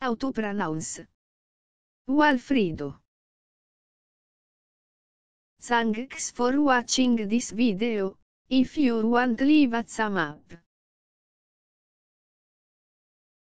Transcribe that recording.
Autopronounce. Walfrido. Thanks for watching this video. If you want leave us a map.